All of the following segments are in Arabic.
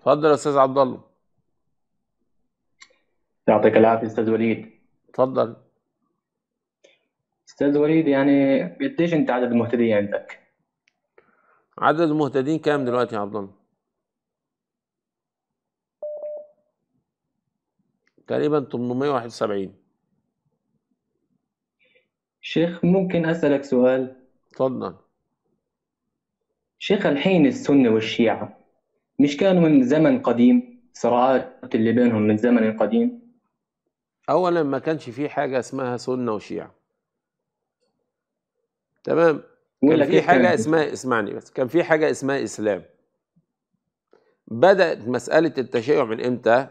اتفضل يا استاذ عبد الله يعطيك العافيه استاذ وليد اتفضل استاذ وليد يعني قديش انت عدد المهتدين عندك؟ عدد المهتدين كام دلوقتي يا عبد الله؟ تقريبا 871 شيخ ممكن اسالك سؤال؟ تفضل شيخ الحين السنه والشيعه مش كانوا من زمن قديم صراعات اللي بينهم من زمن قديم اولا ما كانش في حاجه اسمها سنه وشيعه تمام كان في إيه، حاجه كان اسمها اسمعني بس كان في حاجه اسمها اسلام بدات مساله التشيع من امتى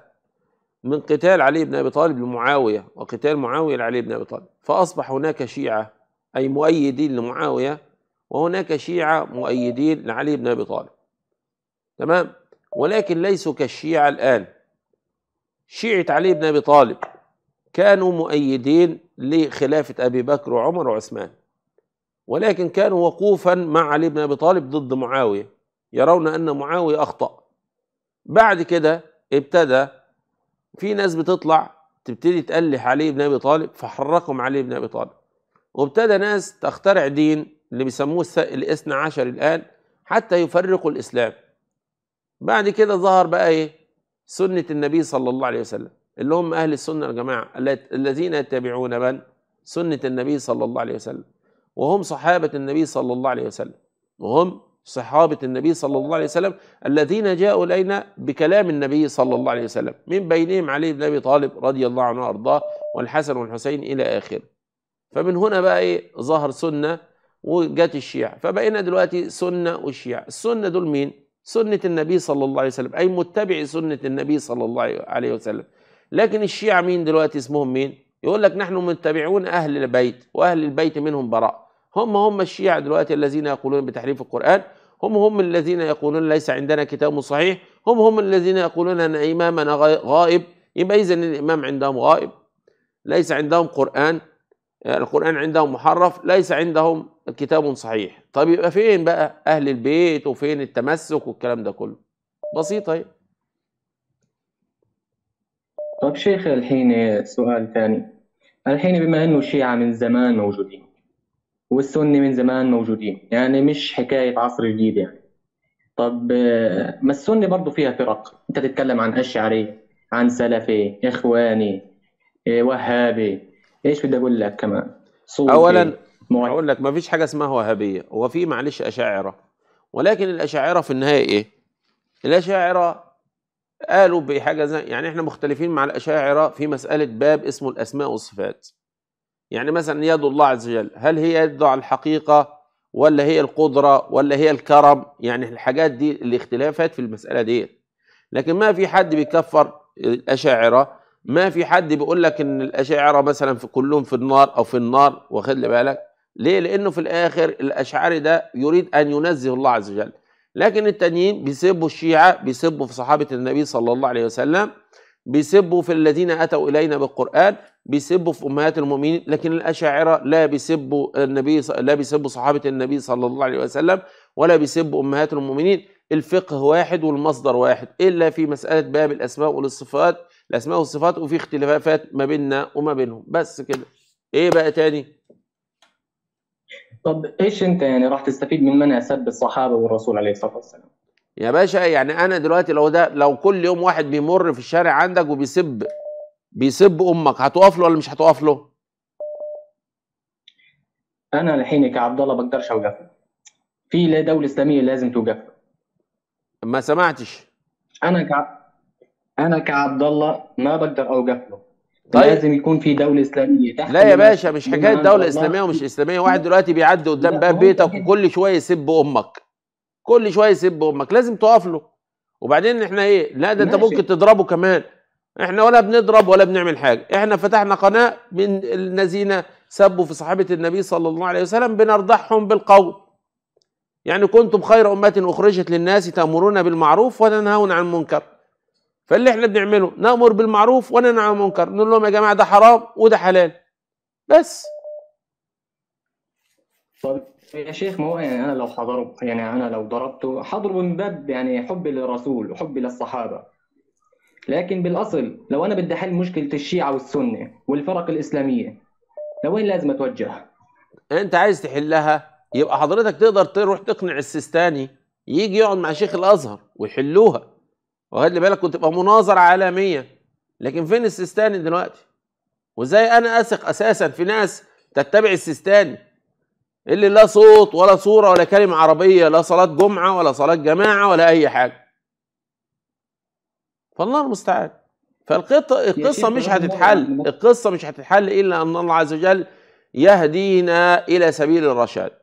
من قتال علي بن ابي طالب لمعاويه وقتال معاويه لعلي بن ابي طالب فاصبح هناك شيعه اي مؤيدين لمعاويه وهناك شيعه مؤيدين لعلي بن ابي طالب تمام ولكن ليسوا كالشيعة الآن شيعة علي بن أبي طالب كانوا مؤيدين لخلافة أبي بكر وعمر وعثمان ولكن كانوا وقوفا مع علي بن أبي طالب ضد معاوية يرون أن معاوية أخطأ بعد كده ابتدى في ناس بتطلع تبتدي تألح علي بن أبي طالب فحركهم علي بن أبي طالب وابتدى ناس تخترع دين اللي بيسموه الاثنى عشر الآن حتى يفرقوا الإسلام بعد كده ظهر بقى ايه سنه النبي صلى الله عليه وسلم اللي هم اهل السنه يا جماعه الذين يتبعون من سنه النبي صلى الله عليه وسلم وهم صحابه النبي صلى الله عليه وسلم وهم صحابة النبي صلى الله عليه وسلم الذين جاءوا إلينا بكلام النبي صلى الله عليه وسلم من بينهم علي بن أبي طالب رضي الله عنه وأرضاه والحسن والحسين إلى آخره فمن هنا بقى إيه ظهر سنة وجت الشيعة فبقينا دلوقتي سنة والشيعة السنة دول مين؟ سنة النبي صلى الله عليه وسلم أي متبع سنة النبي صلى الله عليه وسلم لكن الشيعة مين دلوقتي اسمهم مين يقول لك نحن متبعون أهل البيت وأهل البيت منهم براء هم هم الشيعة دلوقتي الذين يقولون بتحريف القرآن هم هم الذين يقولون ليس عندنا كتاب صحيح هم هم الذين يقولون أن إمامنا غائب يبقى إذا الإمام عندهم غائب ليس عندهم قرآن القرآن عندهم محرف ليس عندهم كتاب صحيح طب يبقى فين بقى أهل البيت وفين التمسك والكلام ده كله بسيطة هي طب شيخ الحين سؤال ثاني الحين بما أنه الشيعة من زمان موجودين والسني من زمان موجودين يعني مش حكاية عصر جديد يعني طب ما السني برضه فيها فرق انت تتكلم عن أشعري عن سلفي إخواني إيه، وهابي ايش بدي اقول لك كمان صوتي اولا معي. اقول لك ما فيش حاجه اسمها وهابيه هو في معلش اشاعره ولكن الاشاعره في النهايه ايه الاشاعره قالوا بحاجه زي يعني احنا مختلفين مع الاشاعره في مساله باب اسمه الاسماء والصفات يعني مثلا يد الله عز وجل هل هي يد على الحقيقه ولا هي القدره ولا هي الكرم يعني الحاجات دي الاختلافات في المساله ديت لكن ما في حد بيكفر الاشاعره ما في حد بيقول لك ان الاشاعره مثلا في كلهم في النار او في النار واخد لي بالك ليه لانه في الاخر الاشعري ده يريد ان ينزه الله عز وجل لكن التانيين بيسبوا الشيعه بيسبوا في صحابه النبي صلى الله عليه وسلم بيسبوا في الذين اتوا الينا بالقران بيسبوا في امهات المؤمنين لكن الاشاعره لا بيسبوا النبي لا بيسبوا صحابه النبي صلى الله عليه وسلم ولا بيسبوا امهات المؤمنين الفقه واحد والمصدر واحد إلا في مسألة باب الأسماء والصفات الأسماء والصفات وفي اختلافات ما بيننا وما بينهم بس كده إيه بقى تاني؟ طب ايش انت يعني راح تستفيد من منع سب الصحابه والرسول عليه الصلاه والسلام؟ يا باشا يعني انا دلوقتي لو ده لو كل يوم واحد بيمر في الشارع عندك وبيسب بيسب امك هتقف له ولا مش هتقف له؟ انا الحين كعبد الله بقدرش اوقف في لا دوله اسلاميه لازم توقف ما سمعتش انا ك انا كعبد الله ما بقدر اوقف له طيب. لازم يكون في دوله اسلاميه تحت لا يا باشا مش حكايه دوله اسلاميه ومش اسلاميه واحد دلوقتي بيعدي قدام باب بيتك وكل شويه يسب امك كل شويه يسب امك لازم تقف له وبعدين احنا ايه لا ده انت ممكن تضربه كمان احنا ولا بنضرب ولا بنعمل حاجه احنا فتحنا قناه من الذين سبوا في صحابه النبي صلى الله عليه وسلم بنرضحهم بالقول يعني كنتم خير أمة أخرجت للناس تأمرون بالمعروف وتنهون عن المنكر فاللي احنا بنعمله نأمر بالمعروف وننهى عن المنكر نقول لهم يا جماعة ده حرام وده حلال بس طيب يا شيخ ما هو يعني انا لو حضره يعني انا لو ضربته حضره من باب يعني حبي للرسول وحبي للصحابه لكن بالاصل لو انا بدي احل مشكله الشيعه والسنه والفرق الاسلاميه لوين لازم اتوجه؟ انت عايز تحلها يبقى حضرتك تقدر تروح تقنع السيستاني يجي يقعد مع شيخ الازهر ويحلوها وخلي بالك وتبقى مناظره عالميه لكن فين السيستاني دلوقتي وازاي انا اثق اساسا في ناس تتبع السيستاني اللي لا صوت ولا صوره ولا كلمه عربيه لا صلاه جمعه ولا صلاه جماعه ولا اي حاجه فالله المستعان فالقصه القصه مش هتتحل القصه مش هتتحل الا ان الله عز وجل يهدينا الى سبيل الرشاد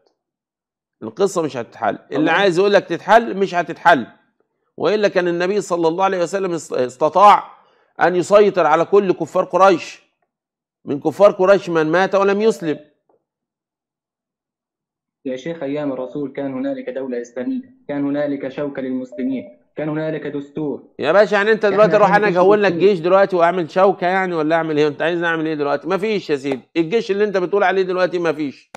القصة مش هتتحل اللي عايز يقول لك تتحل مش هتتحل وإلا كان النبي صلى الله عليه وسلم استطاع أن يسيطر على كل كفار قريش من كفار قريش من مات ولم يسلم يا شيخ أيام الرسول كان هنالك دولة إسلامية كان هنالك شوكة للمسلمين كان هنالك دستور يا باشا يعني انت دلوقتي اروح انا اكون لك جيش دلوقتي واعمل شوكه يعني ولا اعمل ايه انت عايز اعمل ايه دلوقتي مفيش يا سيدي الجيش اللي انت بتقول عليه دلوقتي مفيش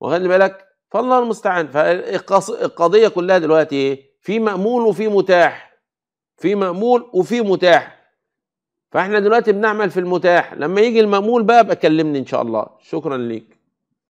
وخلي بالك فالله المستعان فالقضية كلها دلوقتي ايه في مأمول وفي متاح في مأمول وفي متاح فاحنا دلوقتي بنعمل في المتاح لما يجي المأمول بقى بكلمني ان شاء الله شكرا ليك